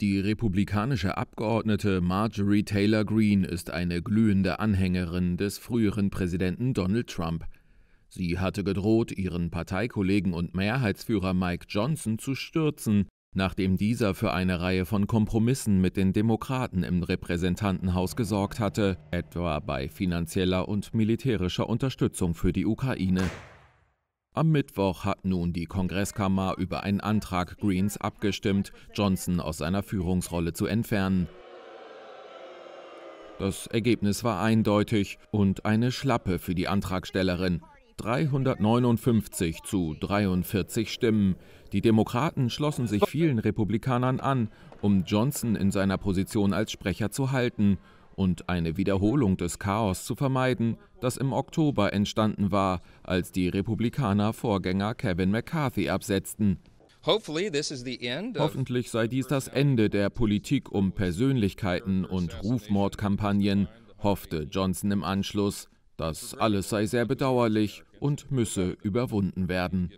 Die republikanische Abgeordnete Marjorie Taylor Greene ist eine glühende Anhängerin des früheren Präsidenten Donald Trump. Sie hatte gedroht, ihren Parteikollegen und Mehrheitsführer Mike Johnson zu stürzen, nachdem dieser für eine Reihe von Kompromissen mit den Demokraten im Repräsentantenhaus gesorgt hatte, etwa bei finanzieller und militärischer Unterstützung für die Ukraine. Am Mittwoch hat nun die Kongresskammer über einen Antrag Greens abgestimmt, Johnson aus seiner Führungsrolle zu entfernen. Das Ergebnis war eindeutig und eine Schlappe für die Antragstellerin. 359 zu 43 Stimmen. Die Demokraten schlossen sich vielen Republikanern an, um Johnson in seiner Position als Sprecher zu halten und eine Wiederholung des Chaos zu vermeiden, das im Oktober entstanden war, als die Republikaner Vorgänger Kevin McCarthy absetzten. Hoffentlich sei dies das Ende der Politik um Persönlichkeiten und Rufmordkampagnen, hoffte Johnson im Anschluss. Das alles sei sehr bedauerlich und müsse überwunden werden.